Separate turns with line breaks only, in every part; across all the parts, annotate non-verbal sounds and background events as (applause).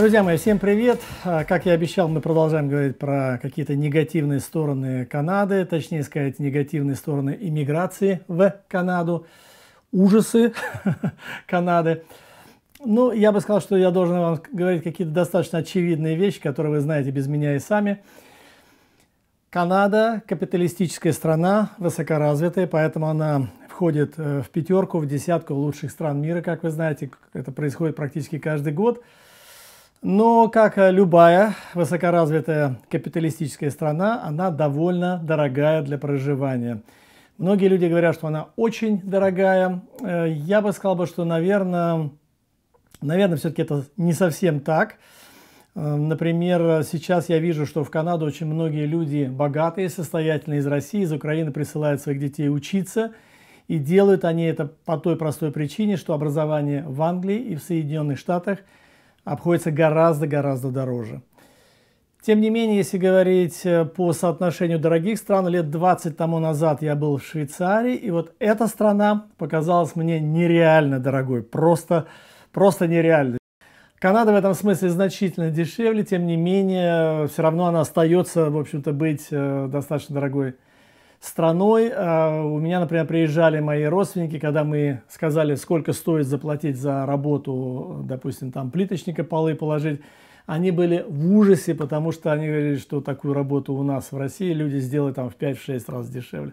Друзья мои, всем привет! А, как я обещал, мы продолжаем говорить про какие-то негативные стороны Канады, точнее сказать, негативные стороны иммиграции в Канаду, ужасы (laughs) Канады. Ну, я бы сказал, что я должен вам говорить какие-то достаточно очевидные вещи, которые вы знаете без меня и сами. Канада – капиталистическая страна, высокоразвитая, поэтому она входит э, в пятерку, в десятку лучших стран мира, как вы знаете. Это происходит практически каждый год – но, как любая высокоразвитая капиталистическая страна, она довольно дорогая для проживания. Многие люди говорят, что она очень дорогая. Э, я бы сказал, бы, что, наверное, наверное все-таки это не совсем так. Э, например, сейчас я вижу, что в Канаду очень многие люди богатые, состоятельные из России, из Украины присылают своих детей учиться. И делают они это по той простой причине, что образование в Англии и в Соединенных Штатах – обходится гораздо-гораздо дороже. Тем не менее, если говорить э, по соотношению дорогих стран, лет 20 тому назад я был в Швейцарии, и вот эта страна показалась мне нереально дорогой, просто, просто нереально. Канада в этом смысле значительно дешевле, тем не менее, э, все равно она остается, в общем-то, быть э, достаточно дорогой страной. А, у меня, например, приезжали мои родственники, когда мы сказали, сколько стоит заплатить за работу, допустим, там плиточника полы положить, они были в ужасе, потому что они говорили, что такую работу у нас в России люди сделают там в 5-6 раз дешевле.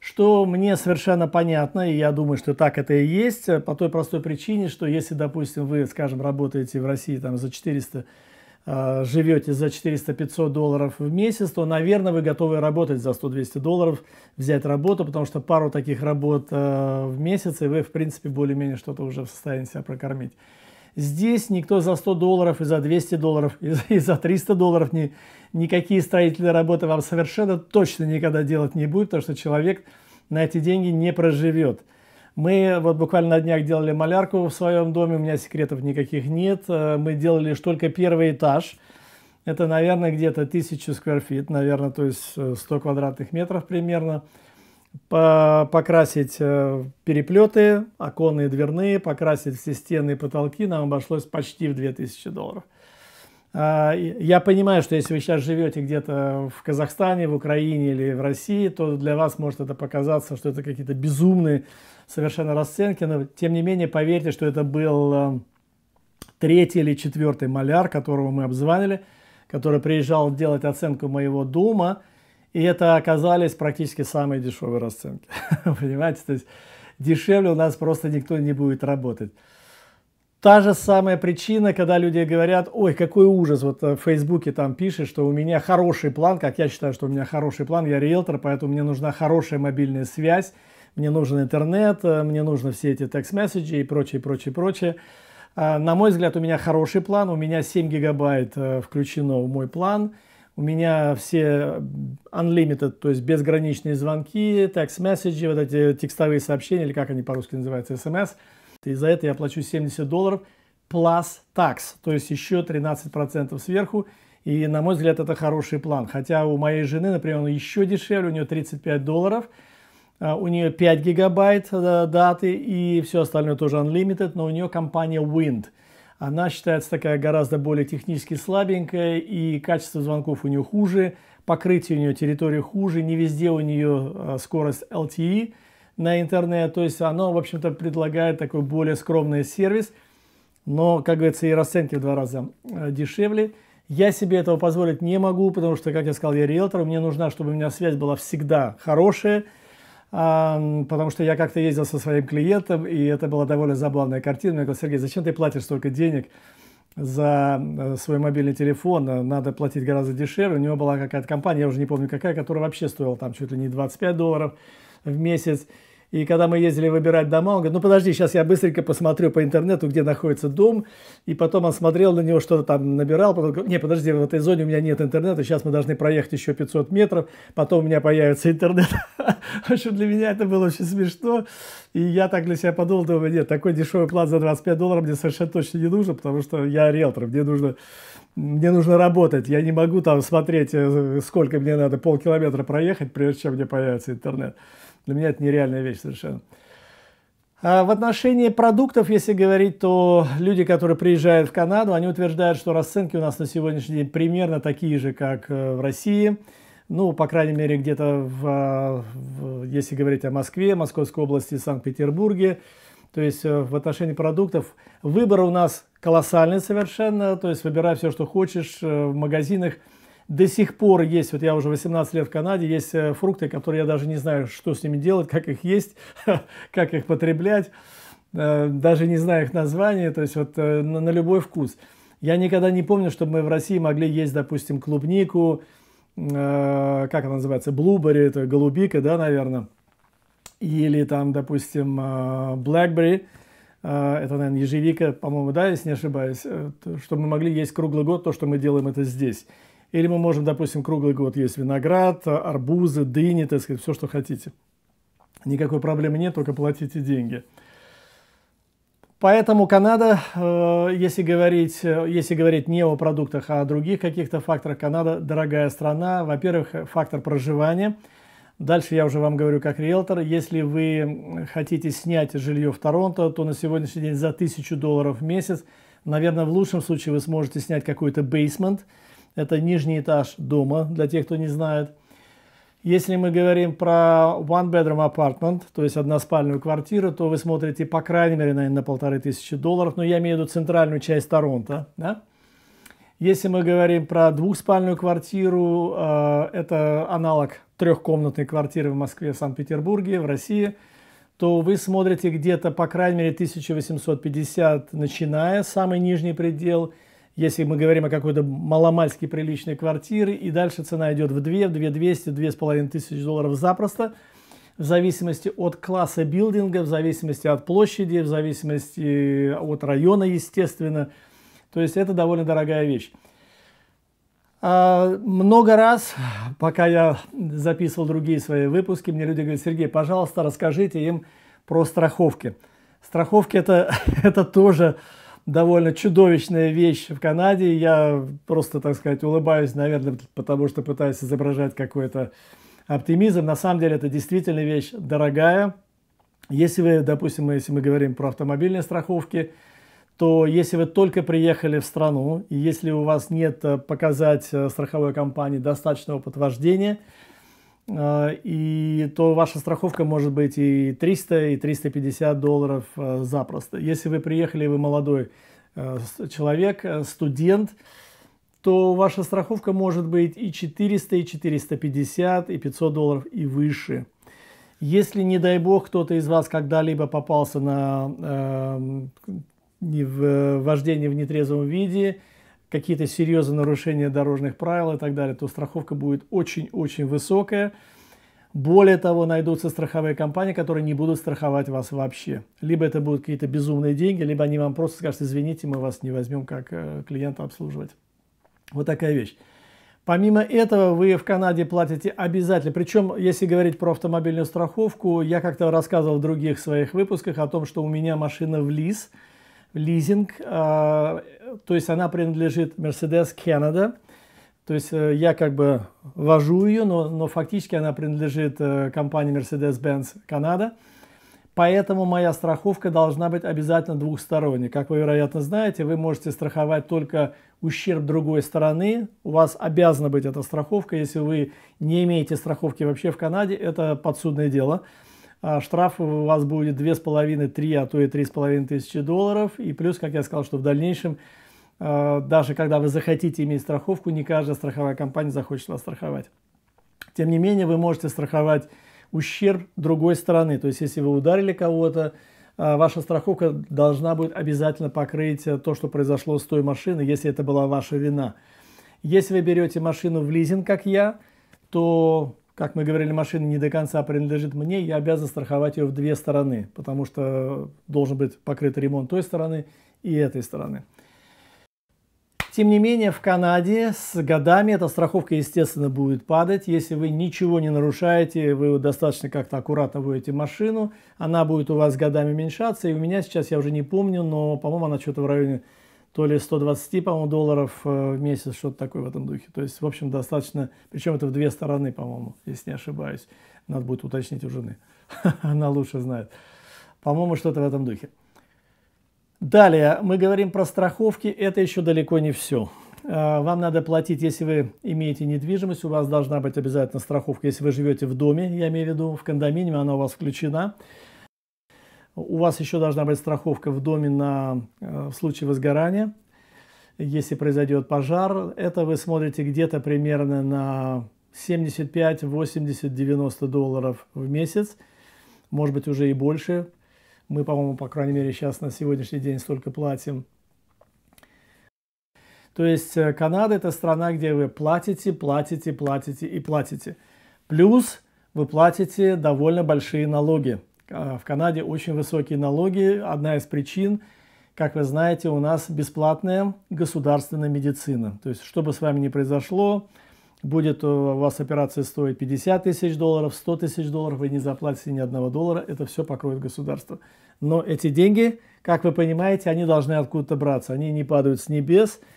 Что мне совершенно понятно, и я думаю, что так это и есть, по той простой причине, что если, допустим, вы, скажем, работаете в России там за 400 Э, живете за 400-500 долларов в месяц, то, наверное, вы готовы работать за 100-200 долларов, взять работу, потому что пару таких работ э, в месяц, и вы, в принципе, более-менее что-то уже в состоянии себя прокормить. Здесь никто за 100 долларов и за 200 долларов и, и за 300 долларов ни, никакие строительные работы вам совершенно точно никогда делать не будет, потому что человек на эти деньги не проживет. Мы вот буквально на днях делали малярку в своем доме, у меня секретов никаких нет. Э, мы делали лишь только первый этаж. Это, наверное, где-то 1000 скверфит, наверное, то есть 100 э, квадратных метров примерно. По покрасить э, переплеты, оконные, дверные, покрасить все стены и потолки нам обошлось почти в 2000 долларов. А, я понимаю, что если вы сейчас живете где-то в Казахстане, в Украине или в России, то для вас может это показаться, что это какие-то безумные совершенно расценки, но тем не менее поверьте, что это был э, третий или четвертый маляр, которого мы обзванили, который приезжал делать оценку моего дома, и это оказались практически самые дешевые расценки. (laughs) Понимаете, то есть дешевле у нас просто никто не будет работать. Та же самая причина, когда люди говорят, ой, какой ужас, вот э, в Фейсбуке там пишет, что у меня хороший план, как я считаю, что у меня хороший план, я риэлтор, поэтому мне нужна хорошая мобильная связь, мне нужен интернет, э, мне нужны все эти текст-месседжи и прочее, прочее, прочее. А, на мой взгляд, у меня хороший план, у меня 7 гигабайт э, включено в мой план, у меня все unlimited, то есть безграничные звонки, текст-месседжи, вот эти текстовые сообщения, или как они по-русски называются, смс – и за это я плачу 70 долларов плюс такс, то есть еще 13% сверху. И, на мой взгляд, это хороший план. Хотя у моей жены, например, он еще дешевле, у нее 35 долларов, а, у нее 5 гигабайт э, даты и все остальное тоже unlimited, но у нее компания Wind. Она считается такая гораздо более технически слабенькая, и качество звонков у нее хуже, покрытие у нее территории хуже, не везде у нее э, скорость LTE, на интернет. То есть оно, в общем-то, предлагает такой более скромный сервис, но, как говорится, и расценки в два раза э, дешевле. Я себе этого позволить не могу, потому что, как я сказал, я риэлтор, мне нужна, чтобы у меня связь была всегда хорошая, а, потому что я как-то ездил со своим клиентом, и это была довольно забавная картина. Я говорил, Сергей, зачем ты платишь столько денег за э, свой мобильный телефон? Э, надо платить гораздо дешевле. У него была какая-то компания, я уже не помню какая, которая вообще стоила там чуть ли не 25 долларов в месяц. И когда мы ездили выбирать дома, он говорит, ну подожди, сейчас я быстренько посмотрю по интернету, где находится дом. И потом он смотрел на него, что-то там набирал. Потом говорит, не, подожди, в этой зоне у меня нет интернета, сейчас мы должны проехать еще 500 метров, потом у меня появится интернет. (laughs) В общем, для меня это было очень смешно. И я так для себя подумал, думаю, нет, такой дешевый план за 25 долларов мне совершенно точно не нужен, потому что я риэлтор, мне нужно мне нужно работать, я не могу там смотреть, э, сколько мне надо полкилометра проехать, прежде чем мне появится интернет. Для меня это нереальная вещь совершенно. А в отношении продуктов, если говорить, то люди, которые приезжают в Канаду, они утверждают, что расценки у нас на сегодняшний день примерно такие же, как э, в России. Ну, по крайней мере, где-то, в, э, в, если говорить о Москве, Московской области, Санкт-Петербурге. То есть э, в отношении продуктов выбор у нас колоссальный совершенно. То есть выбирай все, что хочешь в магазинах – до сих пор есть, вот я уже 18 лет в Канаде, есть э, фрукты, которые я даже не знаю, что с ними делать, как их есть, (laughs) как их потреблять, э, даже не знаю их название, то есть вот э, на, на любой вкус. Я никогда не помню, чтобы мы в России могли есть, допустим, клубнику, э, как она называется, блубери, это голубика, да, наверное, или там, допустим, э, blackberry, э, это, наверное, ежевика, по-моему, да, если не ошибаюсь, э, чтобы мы могли есть круглый год то, что мы делаем это здесь. Или мы можем, допустим, круглый год есть виноград, арбузы, дыни, так сказать, все, что хотите. Никакой проблемы нет, только платите деньги. Поэтому Канада, э, если говорить, э, если говорить не о продуктах, а о других каких-то факторах, Канада дорогая страна. Во-первых, фактор проживания. Дальше я уже вам говорю как риэлтор. Если вы хотите снять жилье в Торонто, то на сегодняшний день за 1000 долларов в месяц, наверное, в лучшем случае вы сможете снять какой-то бейсмент – это нижний этаж дома, для тех, кто не знает. Если мы говорим про one-bedroom apartment, то есть односпальную квартиру, то вы смотрите, по крайней мере, наверное, на полторы тысячи долларов, но я имею в виду центральную часть Торонто. Да? Если мы говорим про двухспальную квартиру, э, это аналог трехкомнатной квартиры в Москве, в Санкт-Петербурге, в России, то вы смотрите где-то, по крайней мере, 1850, начиная, самый нижний предел – если мы говорим о какой-то маломальски приличной квартире, и дальше цена идет в 2, в 2200, 2500 долларов запросто, в зависимости от класса билдинга, в зависимости от площади, в зависимости э, от района, естественно. То есть это довольно дорогая вещь. А, много раз, пока я записывал другие свои выпуски, мне люди говорят, Сергей, пожалуйста, расскажите им про страховки. Страховки это, (laughs) это тоже довольно чудовищная вещь в Канаде. Я просто, так сказать, улыбаюсь, наверное, потому что пытаюсь изображать какой-то оптимизм. На самом деле это действительно вещь дорогая. Если вы, допустим, если мы говорим про автомобильные страховки, то если вы только приехали в страну, и если у вас нет э, показать э, страховой компании достаточного подтверждения а, и то ваша страховка может быть и 300, и 350 долларов а, запросто. Если вы приехали, вы молодой а, человек, студент, то ваша страховка может быть и 400, и 450, и 500 долларов и выше. Если, не дай бог, кто-то из вас когда-либо попался на э, в вождение в нетрезвом виде, какие-то серьезные нарушения дорожных правил и так далее, то страховка будет очень-очень высокая. Более того, найдутся страховые компании, которые не будут страховать вас вообще. Либо это будут какие-то безумные деньги, либо они вам просто скажут, извините, мы вас не возьмем как э, клиента обслуживать. Вот такая вещь. Помимо этого, вы в Канаде платите обязательно. Причем, если говорить про автомобильную страховку, я как-то рассказывал в других своих выпусках о том, что у меня машина в Лиз лизинг, а, то есть она принадлежит Mercedes Canada, то есть э, я как бы вожу ее, но, но фактически она принадлежит э, компании Mercedes-Benz Canada, Поэтому моя страховка должна быть обязательно двухсторонней. Как вы, вероятно, знаете, вы можете страховать только ущерб другой стороны. У вас обязана быть эта страховка. Если вы не имеете страховки вообще в Канаде, это подсудное дело. А, штраф у вас будет 2,5-3, а то и 3,5 тысячи долларов. И плюс, как я сказал, что в дальнейшем, а, даже когда вы захотите иметь страховку, не каждая страховая компания захочет вас страховать. Тем не менее, вы можете страховать ущерб другой стороны. То есть, если вы ударили кого-то, а, ваша страховка должна будет обязательно покрыть э, то, что произошло с той машиной, если это была ваша вина. Если вы берете машину в лизинг, как я, то как мы говорили, машина не до конца принадлежит мне, я обязан страховать ее в две стороны, потому что должен быть покрыт ремонт той стороны и этой стороны. Тем не менее, в Канаде с годами эта страховка, естественно, будет падать. Если вы ничего не нарушаете, вы достаточно как-то аккуратно водите машину, она будет у вас годами уменьшаться. И у меня сейчас, я уже не помню, но, по-моему, она что-то в районе то ли 120, по-моему, долларов э, в месяц, что-то такое в этом духе. То есть, в общем, достаточно, причем это в две стороны, по-моему, если не ошибаюсь. Надо будет уточнить у жены, (laughs) она лучше знает. По-моему, что-то в этом духе. Далее, мы говорим про страховки, это еще далеко не все. Э, вам надо платить, если вы имеете недвижимость, у вас должна быть обязательно страховка. Если вы живете в доме, я имею в виду в кондоминиуме, она у вас включена. У вас еще должна быть страховка в доме на, э, в случае возгорания. Если произойдет пожар, это вы смотрите где-то примерно на 75, 80, 90 долларов в месяц. Может быть, уже и больше. Мы, по-моему, по крайней мере, сейчас на сегодняшний день столько платим. То есть э, Канада – это страна, где вы платите, платите, платите и платите. Плюс вы платите довольно большие налоги – а, в Канаде очень высокие налоги. Одна из причин, как вы знаете, у нас бесплатная государственная медицина. То есть, что бы с вами ни произошло, будет э, у вас операция стоить 50 тысяч долларов, 100 тысяч долларов, вы не заплатите ни одного доллара, это все покроет государство. Но эти деньги, как вы понимаете, они должны откуда-то браться, они не падают с небес –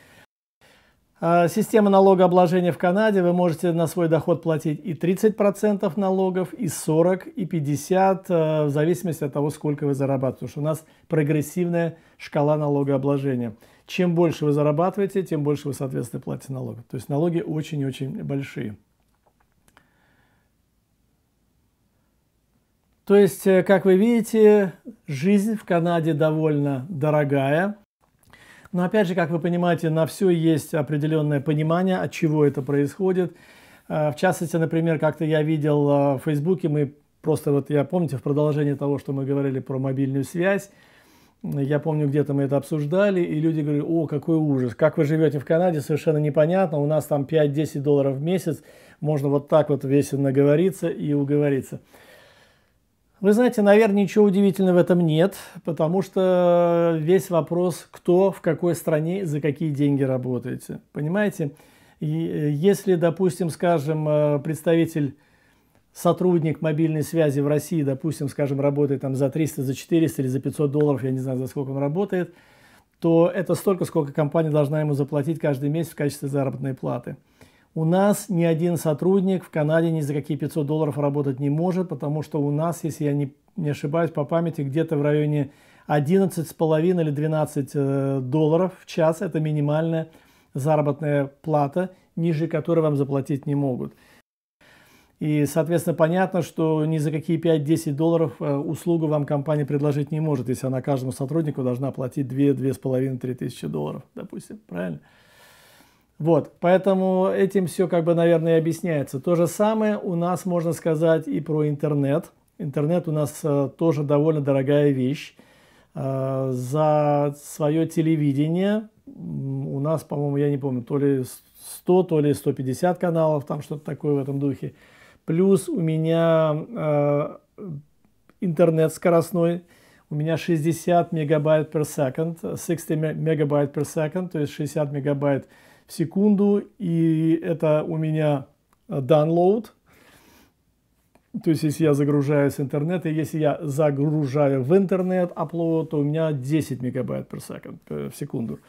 а, система налогообложения в Канаде, вы можете на свой доход платить и 30% налогов, и 40, и 50, а, в зависимости от того, сколько вы зарабатываете, потому что у нас прогрессивная шкала налогообложения. Чем больше вы зарабатываете, тем больше вы, соответственно, платите налогов. То есть налоги очень-очень большие. То есть, э, как вы видите, жизнь в Канаде довольно дорогая – но опять же, как вы понимаете, на все есть определенное понимание, от чего это происходит. Э, в частности, например, как-то я видел э, в Фейсбуке, мы просто вот, я помните, в продолжении того, что мы говорили про мобильную связь, я помню, где-то мы это обсуждали, и люди говорили, о, какой ужас, как вы живете в Канаде, совершенно непонятно, у нас там 5-10 долларов в месяц, можно вот так вот весело наговориться и уговориться. Вы знаете, наверное, ничего удивительного в этом нет, потому что весь вопрос, кто в какой стране за какие деньги работаете. Понимаете, э, если, допустим, скажем, э, представитель, сотрудник мобильной связи в России, допустим, скажем, работает там за 300, за 400 или за 500 долларов, я не знаю, за сколько он работает, то это столько, сколько компания должна ему заплатить каждый месяц в качестве заработной платы. У нас ни один сотрудник в Канаде ни за какие 500 долларов работать не может, потому что у нас, если я не, не ошибаюсь по памяти, где-то в районе 11,5 или 12 э, долларов в час. Это минимальная заработная плата, ниже которой вам заплатить не могут. И, соответственно, понятно, что ни за какие 5-10 долларов э, услугу вам компания предложить не может, если она каждому сотруднику должна платить 2-2,5-3 тысячи долларов, допустим, правильно? Вот, поэтому этим все как бы, наверное, и объясняется. То же самое у нас можно сказать и про интернет. Интернет у нас э, тоже довольно дорогая вещь. Э, за свое телевидение у нас, по-моему, я не помню, то ли 100, то ли 150 каналов, там что-то такое в этом духе. Плюс у меня э, интернет скоростной, у меня 60 мегабайт per second, 60 э, мегабайт per second, то есть 60 мегабайт per в секунду, и это у меня э, download, то есть, если я загружаю с интернета, если я загружаю в интернет upload, то у меня 10 мегабайт per second, э, в секунду.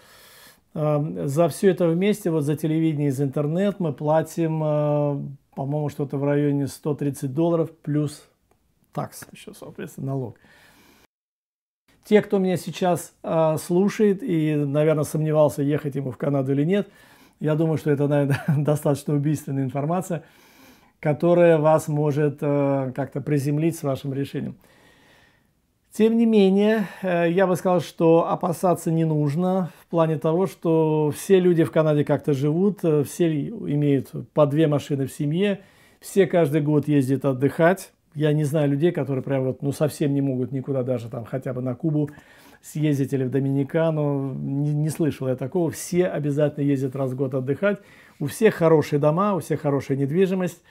Эм, за все это вместе, вот за телевидение из интернет мы платим, э, по-моему, что-то в районе 130 долларов плюс такс еще, соответственно, налог те, кто меня сейчас э, слушает и, наверное, сомневался, ехать ему в Канаду или нет, я думаю, что это, наверное, (laughs) достаточно убийственная информация, которая вас может э, как-то приземлить с вашим решением. Тем не менее, э, я бы сказал, что опасаться не нужно в плане того, что все люди в Канаде как-то живут, э, все имеют по две машины в семье, все каждый год ездят отдыхать, я не знаю людей, которые прям вот, ну, совсем не могут никуда даже там хотя бы на Кубу съездить или в Доминикану. Не, не слышал я такого. Все обязательно ездят раз в год отдыхать. У всех хорошие дома, у всех хорошая недвижимость.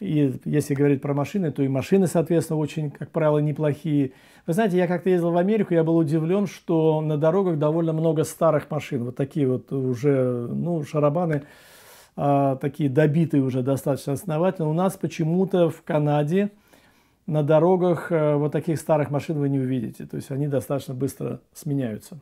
И если говорить про машины, то и машины, соответственно, очень, как правило, неплохие. Вы знаете, я как-то ездил в Америку, я был удивлен, что на дорогах довольно много старых машин. Вот такие вот уже, ну, шарабаны, а, такие добитые уже достаточно основательно. У нас почему-то в Канаде, на дорогах э, вот таких старых машин вы не увидите. То есть они достаточно быстро сменяются.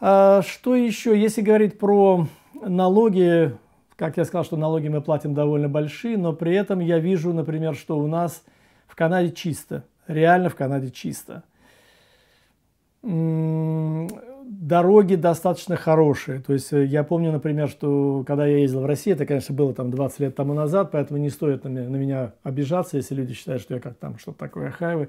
А что еще? Если говорить про налоги, как я сказал, что налоги мы платим довольно большие, но при этом я вижу, например, что у нас в Канаде чисто. Реально в Канаде чисто дороги достаточно хорошие. То есть э, я помню, например, что когда я ездил в Россию, это, конечно, было там 20 лет тому назад, поэтому не стоит на меня, на меня обижаться, если люди считают, что я как там что-то такое хайвы.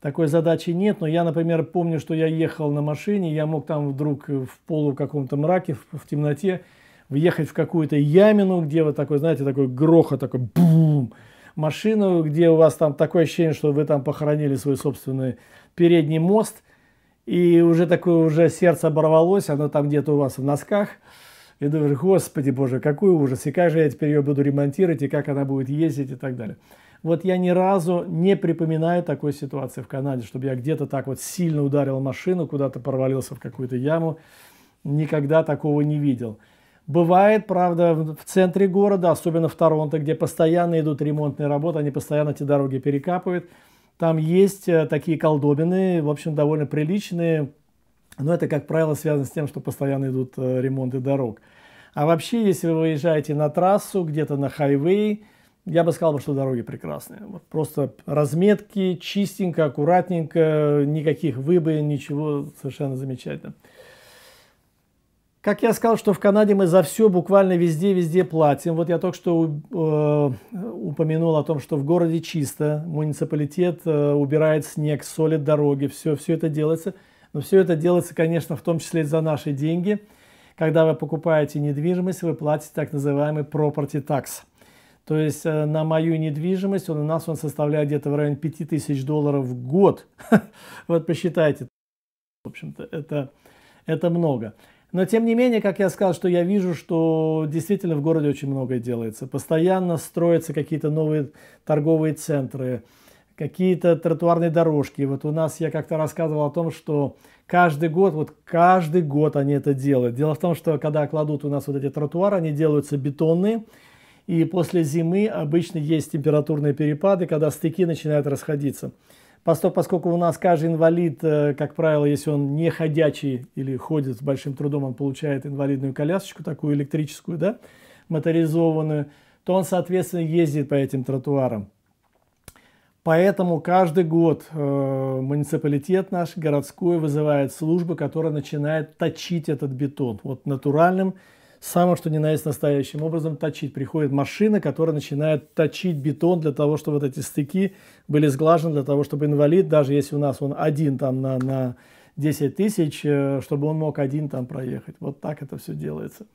Такой задачи нет, но я, например, помню, что я ехал на машине, я мог там вдруг э, в полу каком-то мраке, в, в темноте, въехать в какую-то ямину, где вот такой, знаете, такой грохот, такой бум, машину, где у вас там такое ощущение, что вы там похоронили свой собственный передний мост – и уже такое уже сердце оборвалось, оно там где-то у вас в носках. И думаешь, господи боже, какой ужас, и как же я теперь ее буду ремонтировать, и как она будет ездить и так далее. Вот я ни разу не припоминаю такой ситуации в Канаде, чтобы я где-то так вот сильно ударил машину, куда-то провалился в какую-то яму. Никогда такого не видел. Бывает, правда, в центре города, особенно в Торонто, где постоянно идут ремонтные работы, они постоянно эти дороги перекапывают. Там есть э, такие колдобины, в общем, довольно приличные, но это, как правило, связано с тем, что постоянно идут э, ремонты дорог. А вообще, если вы выезжаете на трассу, где-то на хайвей, я бы сказал, что дороги прекрасные. Вот просто разметки, чистенько, аккуратненько, никаких выбоин, ничего, совершенно замечательно. Как я сказал, что в Канаде мы за все буквально везде-везде платим. Вот я только что э, упомянул о том, что в городе чисто, муниципалитет э, убирает снег, солит дороги, все, все это делается. Но все это делается, конечно, в том числе и за наши деньги. Когда вы покупаете недвижимость, вы платите так называемый property tax. То есть э, на мою недвижимость он у нас он составляет где-то в районе 5000 долларов в год. (laughs) Вот посчитайте. В общем-то, это, это много. Но тем не менее, как я сказал, что я вижу, что действительно в городе очень многое делается. Постоянно строятся какие-то новые торговые центры, какие-то тротуарные дорожки. Вот у нас я как-то рассказывал о том, что каждый год, вот каждый год они это делают. Дело в том, что когда кладут у нас вот эти тротуары, они делаются бетонные, и после зимы обычно есть температурные перепады, когда стыки начинают расходиться поскольку у нас каждый инвалид, э, как правило, если он не ходячий или ходит с большим трудом, он получает инвалидную колясочку, такую электрическую, да, моторизованную, то он, соответственно, ездит по этим тротуарам. Поэтому каждый год э, муниципалитет наш городской вызывает службу, которая начинает точить этот бетон. Вот натуральным самым, что ни на есть настоящим образом точить. Приходит машина, которая начинает точить бетон для того, чтобы вот эти стыки были сглажены, для того, чтобы инвалид, даже если у нас он один там на, на 10 тысяч, э, чтобы он мог один там проехать. Вот так это все делается.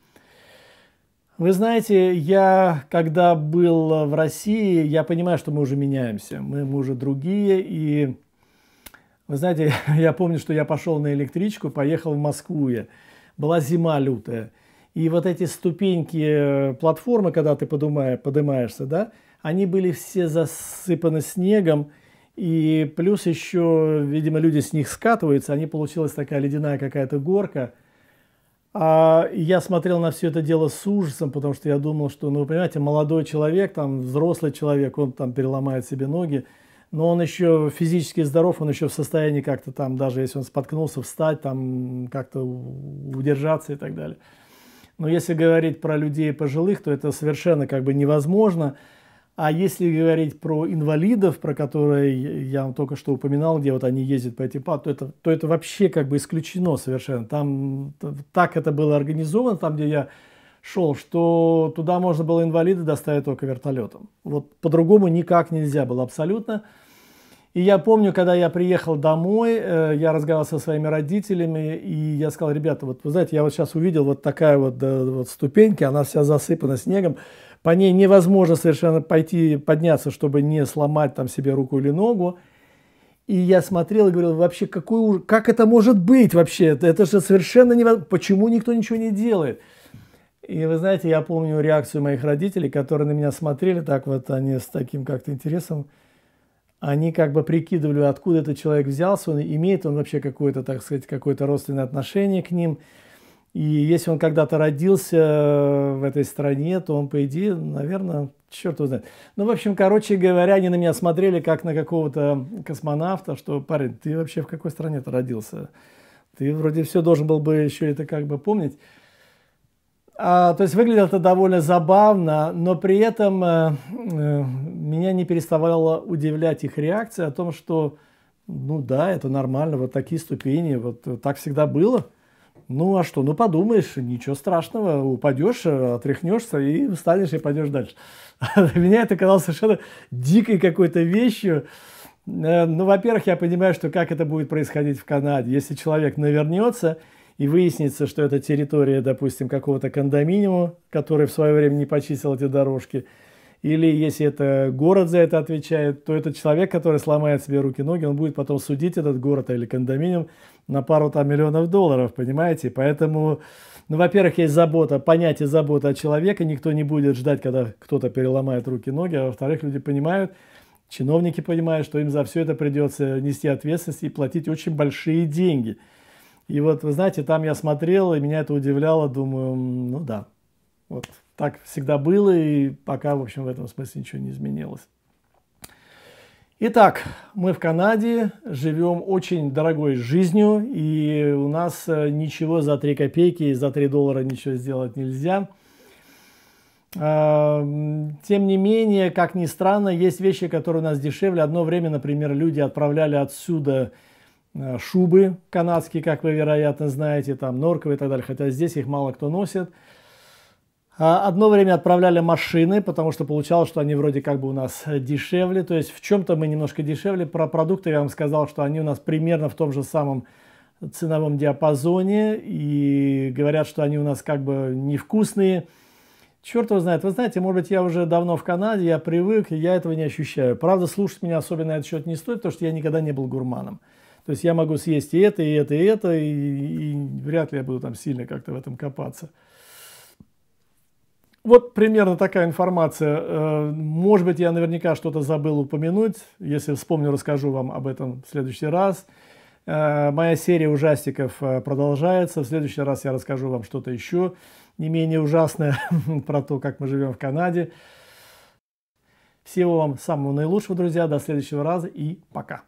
Вы знаете, я когда был в России, я понимаю, что мы уже меняемся, мы, мы уже другие, и вы знаете, (laughs) я помню, что я пошел на электричку, поехал в Москву, я. была зима лютая, и вот эти ступеньки э, платформы, когда ты подумаешь, поднимаешься, да, они были все засыпаны снегом, и плюс еще, видимо, люди с них скатываются, они получилась такая ледяная какая-то горка. А я смотрел на все это дело с ужасом, потому что я думал, что, ну, вы понимаете, молодой человек, там, взрослый человек, он там переломает себе ноги, но он еще физически здоров, он еще в состоянии как-то там, даже если он споткнулся, встать, там, как-то удержаться и так далее. Но если говорить про людей пожилых, то это совершенно как бы невозможно. А если говорить про инвалидов, про которые я вам только что упоминал, где вот они ездят по этим то это, то это вообще как бы исключено совершенно. Там так это было организовано, там, где я шел, что туда можно было инвалида доставить только вертолетом. Вот по-другому никак нельзя было абсолютно. И я помню, когда я приехал домой, э, я разговаривал со своими родителями, и я сказал, ребята, вот вы знаете, я вот сейчас увидел вот такая вот, да, вот ступенька, она вся засыпана снегом, по ней невозможно совершенно пойти, подняться, чтобы не сломать там себе руку или ногу. И я смотрел и говорил, вообще, какой, уж... как это может быть вообще? Это же совершенно невозможно. Почему никто ничего не делает? И вы знаете, я помню реакцию моих родителей, которые на меня смотрели так вот, они с таким как-то интересом они как бы прикидывали, откуда этот человек взялся, он имеет он вообще какое-то, так сказать, какое-то родственное отношение к ним. И если он когда-то родился э, в этой стране, то он, по идее, наверное, черт его знает. Ну, в общем, короче говоря, они на меня смотрели, как на какого-то космонавта, что, парень, ты вообще в какой стране ты родился? Ты вроде все должен был бы еще это как бы помнить. А, то есть выглядело это довольно забавно, но при этом э, э, меня не переставало удивлять их реакция о том, что ну да, это нормально, вот такие ступени, вот, вот э, так всегда было. Ну а что, ну подумаешь, ничего страшного, упадешь, э, отряхнешься и встанешь и пойдешь дальше. (laughs) Для меня это казалось совершенно дикой какой-то вещью. Э, ну, во-первых, я понимаю, что как это будет происходить в Канаде. Если человек навернется, и выяснится, что это территория, допустим, какого-то кондоминиума, который в свое время не почистил эти дорожки, или если это город за это отвечает, то этот человек, который сломает себе руки-ноги, он будет потом судить этот город или кондоминиум на пару там миллионов долларов, понимаете? Поэтому, ну, во-первых, есть забота, понятие заботы о человеке, никто не будет ждать, когда кто-то переломает руки-ноги, а во-вторых, люди понимают, чиновники понимают, что им за все это придется нести ответственность и платить очень большие деньги – и вот, вы знаете, там я смотрел, и меня это удивляло, думаю, ну да, вот так всегда было, и пока, в общем, в этом смысле ничего не изменилось. Итак, мы в Канаде, живем очень дорогой жизнью, и у нас э, ничего за 3 копейки, за 3 доллара ничего сделать нельзя. А, тем не менее, как ни странно, есть вещи, которые у нас дешевле. Одно время, например, люди отправляли отсюда Э, шубы канадские, как вы, вероятно, знаете, там норковые и так далее, хотя здесь их мало кто носит. А одно время отправляли машины, потому что получалось, что они вроде как бы у нас дешевле, то есть в чем-то мы немножко дешевле. Про продукты я вам сказал, что они у нас примерно в том же самом ценовом диапазоне и говорят, что они у нас как бы невкусные. Черт его знает. Вы знаете, может быть, я уже давно в Канаде, я привык, я этого не ощущаю. Правда, слушать меня особенно на этот счет не стоит, потому что я никогда не был гурманом. То есть я могу съесть и это, и это, и это, и, и вряд ли я буду там сильно как-то в этом копаться. Вот примерно такая информация. Э, может быть, я наверняка что-то забыл упомянуть. Если вспомню, расскажу вам об этом в следующий раз. Э, моя серия ужастиков э, продолжается. В следующий раз я расскажу вам что-то еще не менее ужасное (laughs) про то, как мы живем в Канаде. Всего вам самого наилучшего, друзья. До следующего раза и пока.